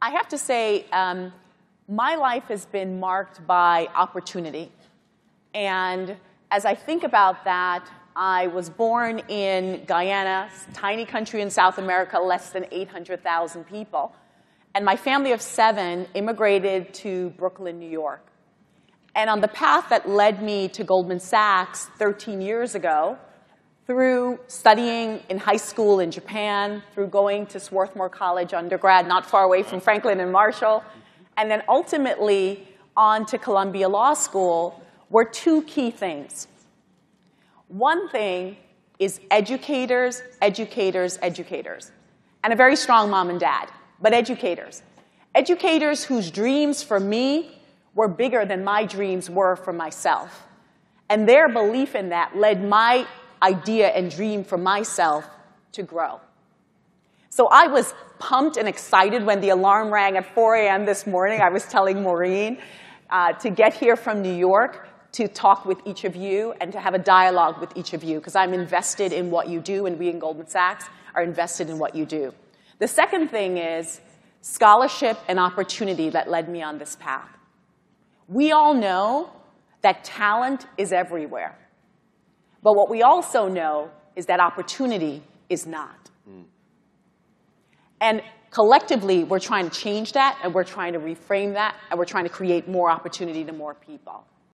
I have to say, um, my life has been marked by opportunity. And as I think about that, I was born in Guyana, tiny country in South America, less than 800,000 people. And my family of seven immigrated to Brooklyn, New York. And on the path that led me to Goldman Sachs 13 years ago, through studying in high school in Japan, through going to Swarthmore College undergrad, not far away from Franklin and Marshall, and then ultimately on to Columbia Law School were two key things. One thing is educators, educators, educators, and a very strong mom and dad, but educators. Educators whose dreams for me were bigger than my dreams were for myself. And their belief in that led my idea and dream for myself to grow. So I was pumped and excited when the alarm rang at 4 a.m. this morning. I was telling Maureen uh, to get here from New York to talk with each of you and to have a dialogue with each of you because I'm invested in what you do and we in Goldman Sachs are invested in what you do. The second thing is scholarship and opportunity that led me on this path. We all know that talent is everywhere. But what we also know is that opportunity is not. Mm. And collectively, we're trying to change that, and we're trying to reframe that, and we're trying to create more opportunity to more people.